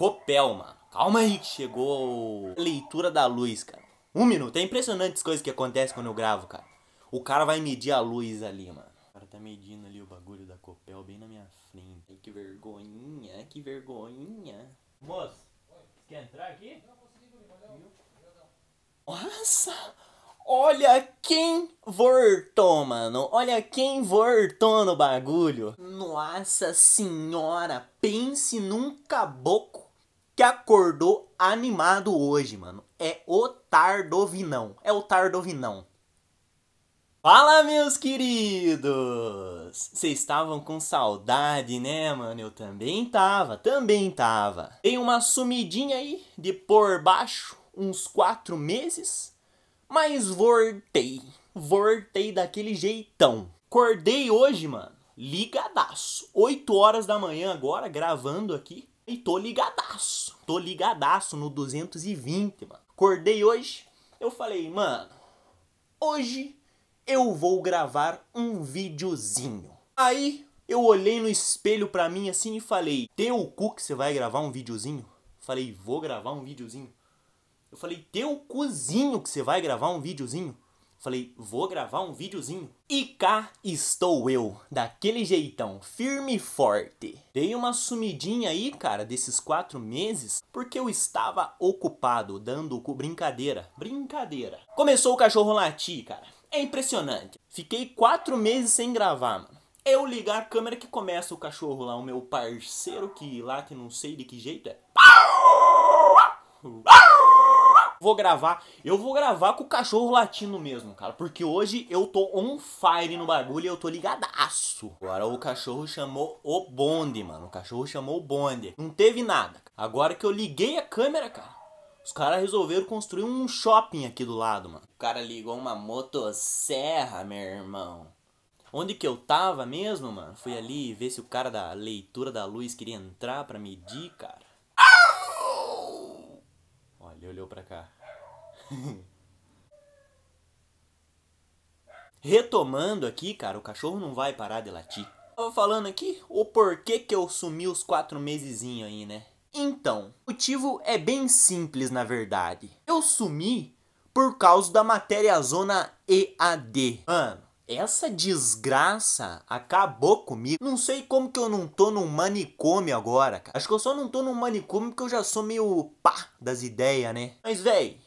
Copel, mano. Calma aí que chegou leitura da luz, cara. Um minuto. É impressionante as coisas que acontecem quando eu gravo, cara. O cara vai medir a luz ali, mano. O cara tá medindo ali o bagulho da Copel bem na minha frente. Ai, que vergonhinha, que vergonhinha. Moço, Oi. quer entrar aqui? Nossa! Olha quem voltou, mano. Olha quem voltou no bagulho. Nossa senhora, pense num caboclo que acordou animado hoje, mano. É o Tardovinão. É o Tardovinão. Fala, meus queridos! Vocês estavam com saudade, né, mano? Eu também tava, também tava. Tem uma sumidinha aí de por baixo, uns quatro meses, mas voltei. Voltei daquele jeitão. Acordei hoje, mano, ligadaço. 8 horas da manhã agora, gravando aqui. E tô ligadaço. Tô ligadaço no 220, mano. Acordei hoje, eu falei, mano, hoje eu vou gravar um videozinho. Aí eu olhei no espelho pra mim assim e falei, teu cu que você vai gravar um videozinho? Falei, vou gravar um videozinho. Eu falei, teu cozinho que você vai gravar um videozinho? Falei, vou gravar um videozinho. E cá estou eu, daquele jeitão, firme e forte. Dei uma sumidinha aí, cara, desses quatro meses, porque eu estava ocupado, dando com brincadeira. Brincadeira. Começou o cachorro latir, cara. É impressionante. Fiquei quatro meses sem gravar, mano. Eu ligar a câmera que começa o cachorro lá, o meu parceiro que lá, que não sei de que jeito é. Vou gravar, eu vou gravar com o cachorro latino mesmo, cara, porque hoje eu tô on fire no bagulho e eu tô ligadaço. Agora o cachorro chamou o bonde, mano, o cachorro chamou o bonde. Não teve nada. Agora que eu liguei a câmera, cara, os caras resolveram construir um shopping aqui do lado, mano. O cara ligou uma motosserra, meu irmão. Onde que eu tava mesmo, mano? Fui ali ver se o cara da leitura da luz queria entrar pra medir, cara. Olha, ele olhou pra cá. Retomando aqui, cara, o cachorro não vai parar de latir. Tava falando aqui o porquê que eu sumi os quatro meses aí, né? Então, o motivo é bem simples na verdade. Eu sumi por causa da matéria zona EAD. Mano, essa desgraça acabou comigo. Não sei como que eu não tô num manicômio agora, cara. Acho que eu só não tô num manicômio porque eu já sou meio pá das ideias, né? Mas, velho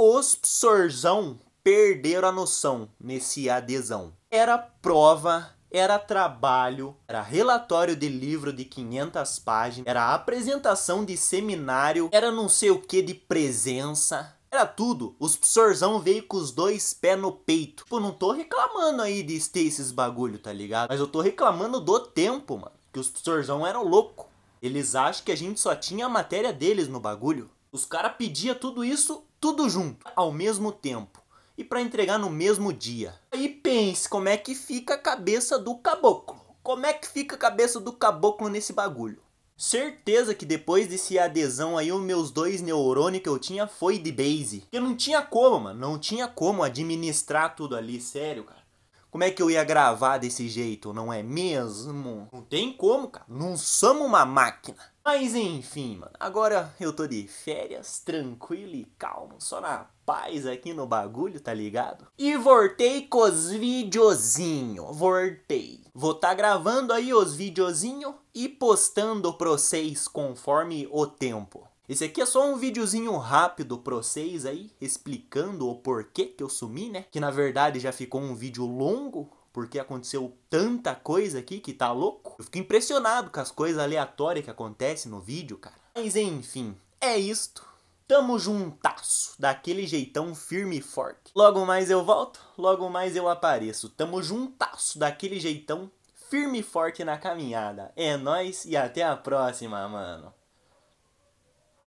os psorzão perderam a noção nesse adesão. Era prova, era trabalho, era relatório de livro de 500 páginas, era apresentação de seminário, era não sei o que de presença. Era tudo. Os psorzão veio com os dois pés no peito. Tipo, não tô reclamando aí de ter esses bagulho, tá ligado? Mas eu tô reclamando do tempo, mano. Que os psorzão eram louco. Eles acham que a gente só tinha a matéria deles no bagulho. Os caras pediam tudo isso, tudo junto, ao mesmo tempo. E para entregar no mesmo dia. Aí pense como é que fica a cabeça do caboclo. Como é que fica a cabeça do caboclo nesse bagulho? Certeza que depois desse adesão aí, os meus dois neurônios que eu tinha foi de base. Porque não tinha como, mano. Não tinha como administrar tudo ali, sério, cara. Como é que eu ia gravar desse jeito, não é mesmo? Não tem como, cara. Não somos uma máquina. Mas enfim, mano. Agora eu tô de férias, tranquilo e calmo, só na paz aqui no bagulho, tá ligado? E voltei com os videozinhos. voltei. Vou tá gravando aí os videozinho e postando pra vocês conforme o tempo. Esse aqui é só um videozinho rápido pra vocês aí, explicando o porquê que eu sumi, né? Que na verdade já ficou um vídeo longo, porque aconteceu tanta coisa aqui que tá louco. Eu fico impressionado com as coisas aleatórias que acontecem no vídeo, cara. Mas enfim, é isto. Tamo juntasso, daquele jeitão firme e forte. Logo mais eu volto, logo mais eu apareço. Tamo juntasso, daquele jeitão firme e forte na caminhada. É nós e até a próxima, mano.